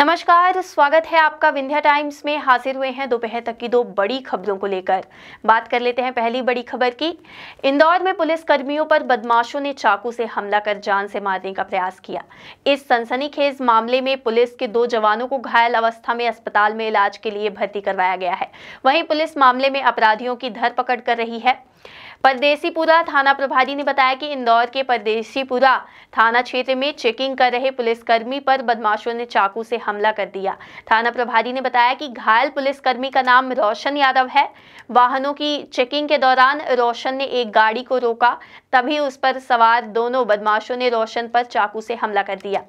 नमस्कार स्वागत है आपका विंध्या टाइम्स में हाजिर हुए हैं दोपहर तक की दो बड़ी खबरों को लेकर बात कर लेते हैं पहली बड़ी खबर की इंदौर में पुलिस कर्मियों पर बदमाशों ने चाकू से हमला कर जान से मारने का प्रयास किया इस सनसनीखेज मामले में पुलिस के दो जवानों को घायल अवस्था में अस्पताल में इलाज के लिए भर्ती करवाया गया है वहीं पुलिस मामले में अपराधियों की धरपकड़ कर रही है परदेसीपुरा थाना प्रभारी ने बताया कि इंदौर के परदेसीपुरा थाना क्षेत्र में चेकिंग कर रहे पुलिसकर्मी पर बदमाशों ने चाकू से हमला कर दिया थाना प्रभारी ने बताया कि घायल पुलिसकर्मी का नाम रोशन यादव है वाहनों की चेकिंग के दौरान रोशन ने एक गाड़ी को रोका तभी उस पर सवार दोनों बदमाशों ने रोशन पर चाकू से हमला कर दिया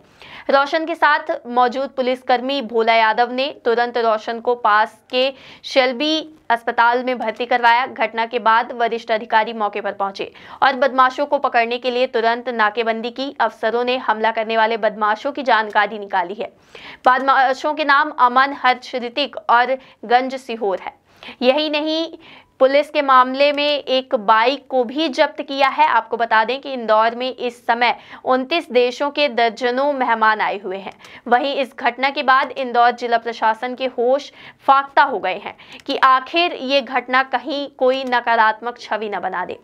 रोशन के साथ मौजूद पुलिसकर्मी भोला यादव ने तुरंत रोशन को पास के शेलबी अस्पताल में भर्ती करवाया घटना के बाद वरिष्ठ अधिकारी मौके पर पहुंचे और बदमाशों को पकड़ने के लिए तुरंत नाकेबंदी की अफसरों ने हमला करने वाले बदमाशों की जानकारी निकाली है बदमाशों के नाम अमन हर्ष ऋतिक और गंज सिहोर है यही नहीं पुलिस के मामले में एक बाइक को भी जब्त किया है आपको बता दें कि इंदौर में इस समय 29 देशों के दर्जनों मेहमान आए हुए हैं वहीं इस घटना के बाद इंदौर जिला प्रशासन के होश फाख्ता हो गए हैं कि आखिर ये घटना कहीं कोई नकारात्मक छवि न बना दे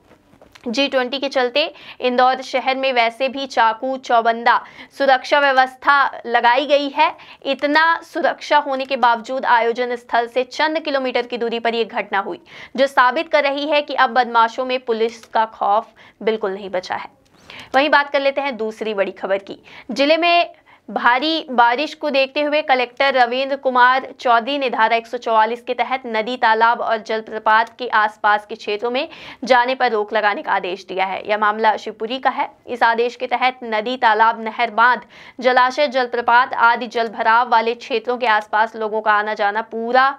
जी ट्वेंटी के चलते इंदौर शहर में वैसे भी चाकू चौबंदा सुरक्षा व्यवस्था लगाई गई है इतना सुरक्षा होने के बावजूद आयोजन स्थल से चंद किलोमीटर की दूरी पर यह घटना हुई जो साबित कर रही है कि अब बदमाशों में पुलिस का खौफ बिल्कुल नहीं बचा है वहीं बात कर लेते हैं दूसरी बड़ी खबर की जिले में भारी बारिश को देखते हुए कलेक्टर रविंद्र कुमार चौधरी ने धारा 144 के तहत नदी तालाब और जलप्रपात के आसपास के क्षेत्रों में जाने पर रोक लगाने का आदेश दिया है यह मामला शिवपुरी का है इस आदेश के तहत नदी तालाब नहर बांध जलाशय जलप्रपात आदि जलभराव वाले क्षेत्रों के आसपास लोगों का आना जाना पूरा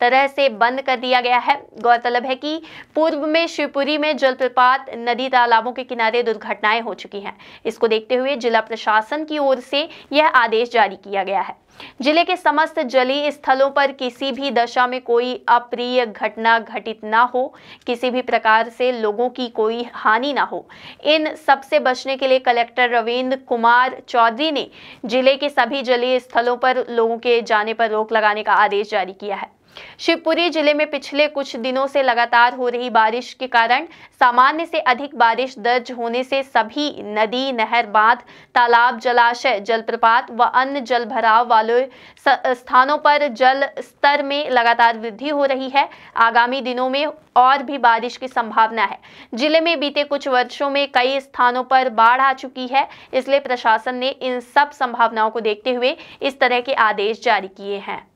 तरह से बंद कर दिया गया है गौरतलब है कि पूर्व में शिवपुरी में जलप्रपात नदी तालाबों के किनारे दुर्घटनाएं हो चुकी हैं इसको देखते हुए जिला प्रशासन की ओर से यह आदेश जारी किया गया है जिले के समस्त जलीय स्थलों पर किसी भी दशा में कोई अप्रिय घटना घटित ना हो किसी भी प्रकार से लोगों की कोई हानि ना हो इन सबसे बचने के लिए कलेक्टर रविंद्र कुमार चौधरी ने जिले के सभी जलीय स्थलों पर लोगों के जाने पर रोक लगाने का आदेश जारी किया है शिवपुरी जिले में पिछले कुछ दिनों से लगातार हो रही बारिश के कारण सामान्य से अधिक बारिश दर्ज होने से सभी नदी नहर बांध तालाब जलाशय जलप्रपात व अन्य जल भराव वाले स्थानों पर जल स्तर में लगातार वृद्धि हो रही है आगामी दिनों में और भी बारिश की संभावना है जिले में बीते कुछ वर्षों में कई स्थानों पर बाढ़ आ चुकी है इसलिए प्रशासन ने इन सब संभावनाओं को देखते हुए इस तरह के आदेश जारी किए हैं